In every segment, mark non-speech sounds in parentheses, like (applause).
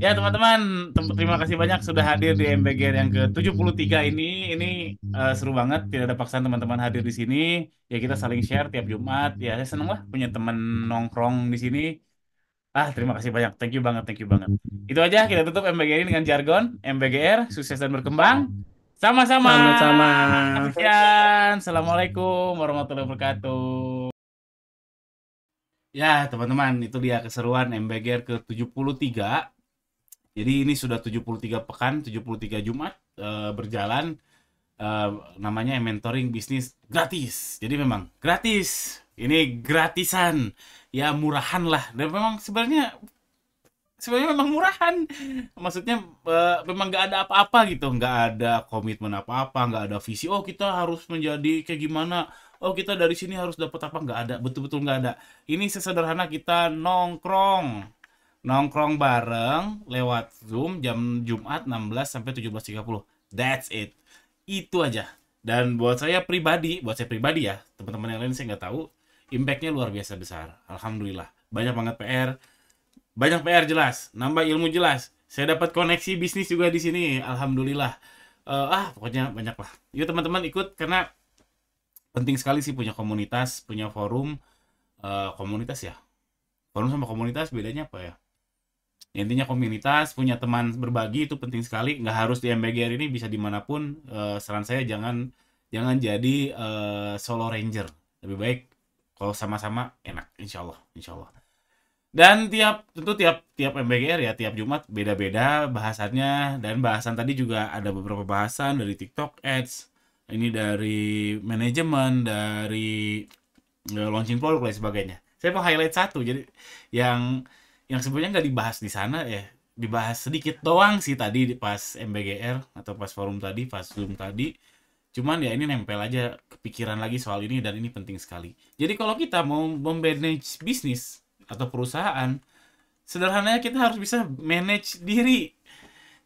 Ya teman-teman, terima kasih banyak sudah hadir di MBG yang ke-73 ini. Ini uh, seru banget, tidak ada paksaan teman-teman hadir di sini. Ya kita saling share tiap Jumat. Ya saya seneng lah punya teman nongkrong di sini. Ah, terima kasih banyak. Thank you banget, thank you banget. Itu aja kita tutup MBG ini dengan jargon MBGR sukses dan berkembang. Sama-sama. Sama-sama. Assalamualaikum warahmatullahi wabarakatuh. Ya, teman-teman, itu dia keseruan MBGR ke-73. Jadi ini sudah 73 pekan, 73 Jumat e, berjalan e, namanya mentoring bisnis gratis. Jadi memang gratis. Ini gratisan. Ya murahan lah. Dan memang sebenarnya sebenarnya memang murahan maksudnya uh, memang nggak ada apa-apa gitu nggak ada komitmen apa-apa nggak ada visi oh kita harus menjadi kayak gimana oh kita dari sini harus dapat apa nggak ada betul-betul nggak ada ini sesederhana kita nongkrong nongkrong bareng lewat zoom jam Jumat 16 sampai 17.30 that's it itu aja dan buat saya pribadi buat saya pribadi ya teman-teman yang lain saya nggak tahu impactnya luar biasa besar alhamdulillah banyak banget PR banyak PR jelas, nambah ilmu jelas. Saya dapat koneksi bisnis juga di sini, alhamdulillah. Uh, ah, pokoknya banyak lah. Yuk teman-teman ikut karena penting sekali sih punya komunitas, punya forum uh, komunitas ya. Forum sama komunitas bedanya apa ya? intinya komunitas punya teman berbagi itu penting sekali nggak harus di MBGR ini bisa dimanapun uh, saran saya jangan jangan jadi uh, solo ranger lebih baik kalau sama-sama enak insya Allah insya Allah dan tiap tentu tiap tiap MBGR ya tiap Jumat beda-beda bahasannya dan bahasan tadi juga ada beberapa bahasan dari TikTok ads, ini dari manajemen, dari eh, launching produk lain sebagainya. Saya mau highlight satu jadi yang yang sebenarnya nggak dibahas di sana ya dibahas sedikit doang sih tadi pas MBGR atau pas forum tadi pas zoom tadi cuman ya ini nempel aja kepikiran lagi soal ini dan ini penting sekali jadi kalau kita mau memanage bisnis atau perusahaan, sederhananya kita harus bisa manage diri.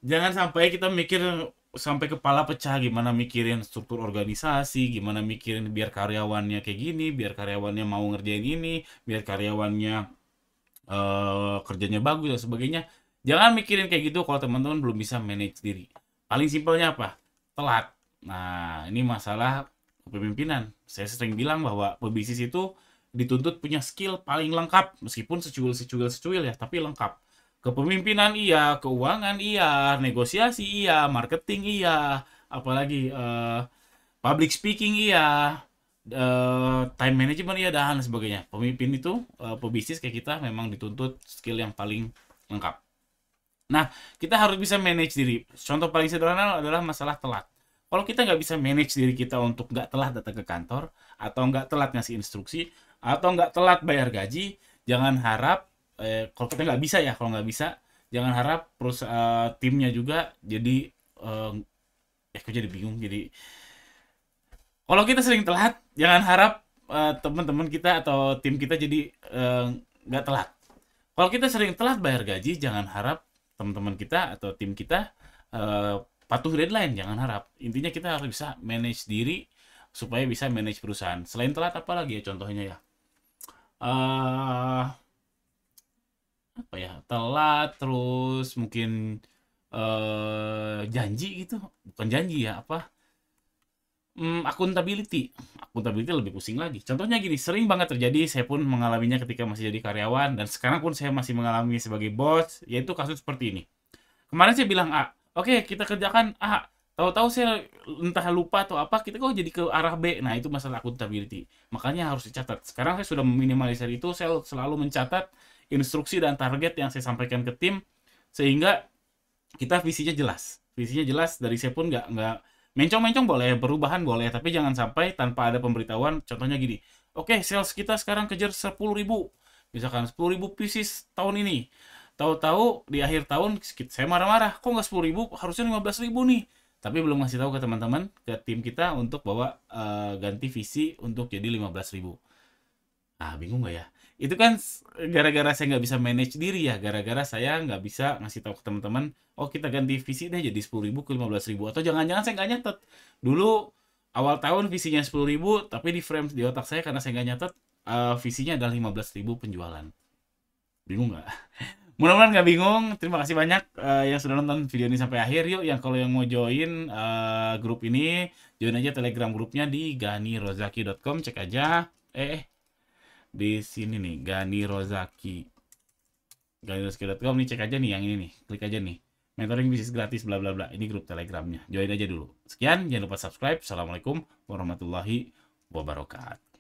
Jangan sampai kita mikir sampai kepala pecah gimana mikirin struktur organisasi, gimana mikirin biar karyawannya kayak gini, biar karyawannya mau ngerjain ini, biar karyawannya uh, kerjanya bagus dan sebagainya. Jangan mikirin kayak gitu kalau teman-teman belum bisa manage diri. Paling simpelnya apa? Telat. Nah, ini masalah kepemimpinan. Saya sering bilang bahwa pebisnis itu dituntut punya skill paling lengkap meskipun secuil-secuil-secuil ya tapi lengkap kepemimpinan iya keuangan iya negosiasi iya marketing iya apalagi uh, public speaking iya uh, time management iya dan sebagainya pemimpin itu uh, pebisnis kayak kita memang dituntut skill yang paling lengkap nah kita harus bisa manage diri contoh paling sederhana adalah masalah telat kalau kita nggak bisa manage diri kita untuk nggak telat datang ke kantor atau nggak telat ngasih instruksi atau nggak telat bayar gaji jangan harap eh, kalau kita nggak bisa ya kalau nggak bisa jangan harap terus uh, eh, timnya juga jadi eh, ya eh, aku jadi bingung jadi kalau kita sering telat jangan harap uh, teman-teman kita atau tim kita jadi nggak uh, telat kalau kita sering telat bayar gaji jangan harap teman-teman kita atau tim kita uh, patuh deadline jangan harap intinya kita harus bisa manage diri supaya bisa manage perusahaan selain telat apa lagi ya contohnya ya uh, apa ya telat terus mungkin uh, janji gitu bukan janji ya apa hmm, akuntabiliti akuntabiliti lebih pusing lagi contohnya gini sering banget terjadi saya pun mengalaminya ketika masih jadi karyawan dan sekarang pun saya masih mengalami sebagai bos yaitu kasus seperti ini kemarin saya bilang A oke okay, kita kerjakan A Tahu-tahu saya entah lupa atau apa, kita kok jadi ke arah B. Nah, itu masalah akuntability. Makanya harus dicatat. Sekarang saya sudah meminimalisir itu, saya selalu mencatat instruksi dan target yang saya sampaikan ke tim sehingga kita visinya jelas. Visinya jelas dari saya pun nggak nggak mencong-mencong boleh, perubahan boleh, tapi jangan sampai tanpa ada pemberitahuan. Contohnya gini, oke okay, sales kita sekarang kejar sepuluh ribu, misalkan sepuluh ribu pieces tahun ini. Tahu-tahu di akhir tahun saya marah-marah, kok nggak sepuluh ribu, harusnya 15 ribu nih tapi belum ngasih tahu ke teman-teman ke tim kita untuk bawa uh, ganti visi untuk jadi 15.000 ah bingung nggak ya itu kan gara-gara saya nggak bisa manage diri ya gara-gara saya nggak bisa ngasih tahu ke teman-teman oh kita ganti visi deh jadi 10.000 ke 15.000 atau jangan-jangan saya nggak nyatet dulu awal tahun visinya 10.000 tapi di frame di otak saya karena saya nggak nyatet uh, visinya adalah 15.000 penjualan bingung nggak (laughs) mudah-mudahan nggak bingung terima kasih banyak uh, yang sudah nonton video ini sampai akhir yuk yang kalau yang mau join uh, grup ini join aja telegram grupnya di ganirozaki.com cek aja eh, eh di sini nih ganirozaki ganirozaki.com nih cek aja nih yang ini nih klik aja nih mentoring bisnis gratis bla bla bla ini grup telegramnya join aja dulu sekian jangan lupa subscribe assalamualaikum warahmatullahi wabarakatuh